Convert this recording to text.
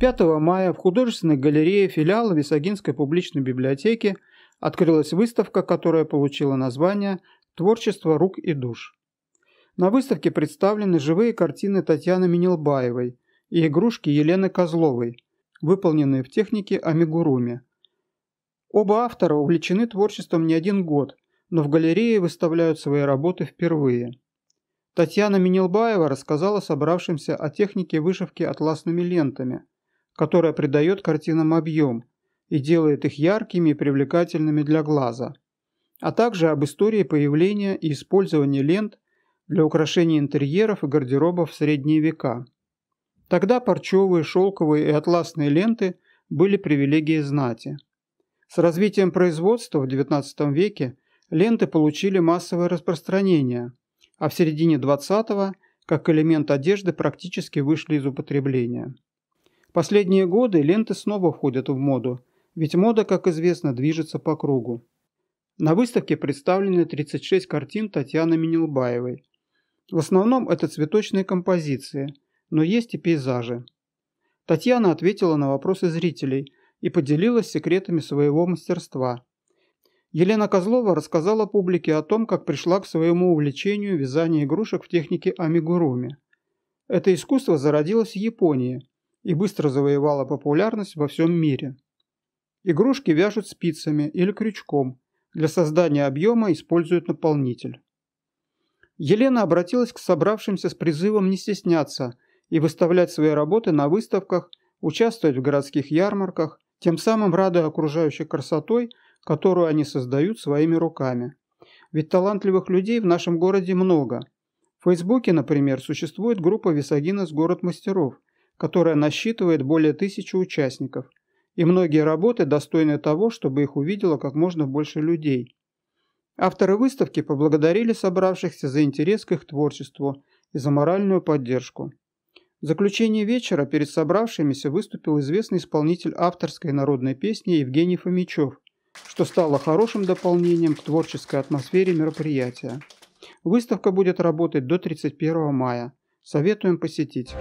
5 мая в художественной галерее филиала Висагинской публичной библиотеки открылась выставка, которая получила название «Творчество рук и душ». На выставке представлены живые картины Татьяны Минилбаевой и игрушки Елены Козловой, выполненные в технике амигуруми. Оба автора увлечены творчеством не один год, но в галерее выставляют свои работы впервые. Татьяна Минилбаева рассказала собравшимся о технике вышивки атласными лентами – которая придает картинам объем и делает их яркими и привлекательными для глаза, а также об истории появления и использования лент для украшения интерьеров и гардеробов в средние века. Тогда парчевые, шелковые и атласные ленты были привилегией знати. С развитием производства в XIX веке ленты получили массовое распространение, а в середине XX как элемент одежды практически вышли из употребления. Последние годы ленты снова входят в моду, ведь мода, как известно, движется по кругу. На выставке представлены 36 картин Татьяны Минилбаевой. В основном это цветочные композиции, но есть и пейзажи. Татьяна ответила на вопросы зрителей и поделилась секретами своего мастерства. Елена Козлова рассказала публике о том, как пришла к своему увлечению вязания игрушек в технике амигуруми. Это искусство зародилось в Японии – и быстро завоевала популярность во всем мире. Игрушки вяжут спицами или крючком, для создания объема используют наполнитель. Елена обратилась к собравшимся с призывом не стесняться и выставлять свои работы на выставках, участвовать в городских ярмарках, тем самым радуя окружающих красотой, которую они создают своими руками. Ведь талантливых людей в нашем городе много. В Фейсбуке, например, существует группа с Город Мастеров», которая насчитывает более тысячи участников, и многие работы достойны того, чтобы их увидело как можно больше людей. Авторы выставки поблагодарили собравшихся за интерес к их творчеству и за моральную поддержку. В заключение вечера перед собравшимися выступил известный исполнитель авторской народной песни Евгений Фомичев, что стало хорошим дополнением к творческой атмосфере мероприятия. Выставка будет работать до 31 мая. Советуем посетить.